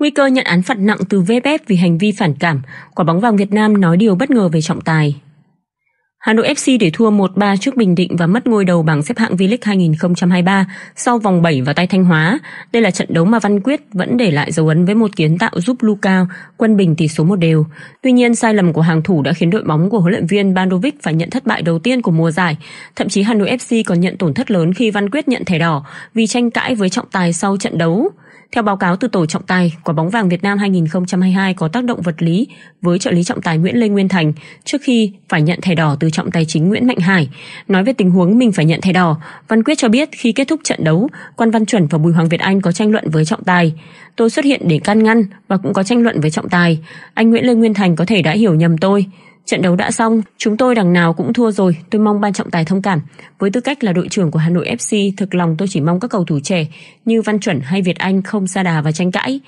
Nguy cơ nhận án phạt nặng từ VFF vì hành vi phản cảm, quả bóng vàng Việt Nam nói điều bất ngờ về trọng tài. Hà Nội FC để thua 1-3 trước Bình Định và mất ngôi đầu bảng xếp hạng V-League 2023 sau vòng 7 vào tay Thanh Hóa. Đây là trận đấu mà Văn Quyết vẫn để lại dấu ấn với một kiến tạo giúp Luka quân bình tỷ số một đều. Tuy nhiên, sai lầm của hàng thủ đã khiến đội bóng của huấn luyện viên Bandovic phải nhận thất bại đầu tiên của mùa giải. Thậm chí Hà Nội FC còn nhận tổn thất lớn khi Văn Quyết nhận thẻ đỏ vì tranh cãi với trọng tài sau trận đấu. Theo báo cáo từ tổ trọng tài, quả bóng vàng Việt Nam 2022 có tác động vật lý với trợ lý trọng tài Nguyễn Lê Nguyên Thành trước khi phải nhận thẻ đỏ từ trọng tài chính Nguyễn Mạnh Hải. Nói về tình huống mình phải nhận thẻ đỏ, Văn Quyết cho biết khi kết thúc trận đấu, quan Văn Chuẩn và Bùi Hoàng Việt Anh có tranh luận với trọng tài. Tôi xuất hiện để can ngăn và cũng có tranh luận với trọng tài. Anh Nguyễn Lê Nguyên Thành có thể đã hiểu nhầm tôi. Trận đấu đã xong, chúng tôi đằng nào cũng thua rồi, tôi mong ban trọng tài thông cảm. Với tư cách là đội trưởng của Hà Nội FC, thực lòng tôi chỉ mong các cầu thủ trẻ như Văn Chuẩn hay Việt Anh không xa đà và tranh cãi.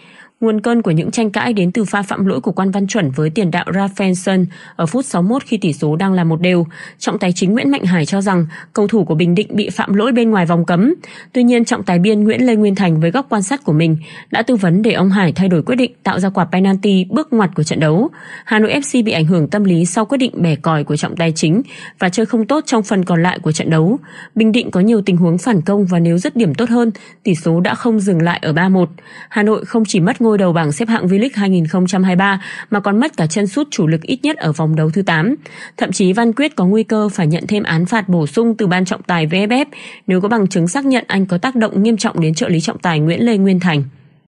Nguồn cơn của những tranh cãi đến từ pha phạm lỗi của quan văn chuẩn với tiền đạo Rafaelson ở phút 61 khi tỷ số đang là một đều. Trọng tài chính Nguyễn Mạnh Hải cho rằng cầu thủ của Bình Định bị phạm lỗi bên ngoài vòng cấm. Tuy nhiên, trọng tài biên Nguyễn Lê Nguyên Thành với góc quan sát của mình đã tư vấn để ông Hải thay đổi quyết định tạo ra quả penalty bước ngoặt của trận đấu. Hà Nội FC bị ảnh hưởng tâm lý sau quyết định bẻ còi của trọng tài chính và chơi không tốt trong phần còn lại của trận đấu. Bình Định có nhiều tình huống phản công và nếu dứt điểm tốt hơn, tỷ số đã không dừng lại ở 3-1. Hà Nội không chỉ mất ngôi ngôi đầu bảng xếp hạng V-League 2023 mà còn mất cả chân sút chủ lực ít nhất ở vòng đấu thứ 8. Thậm chí Văn Quyết có nguy cơ phải nhận thêm án phạt bổ sung từ ban trọng tài VFF nếu có bằng chứng xác nhận anh có tác động nghiêm trọng đến trợ lý trọng tài Nguyễn Lê Nguyên Thành.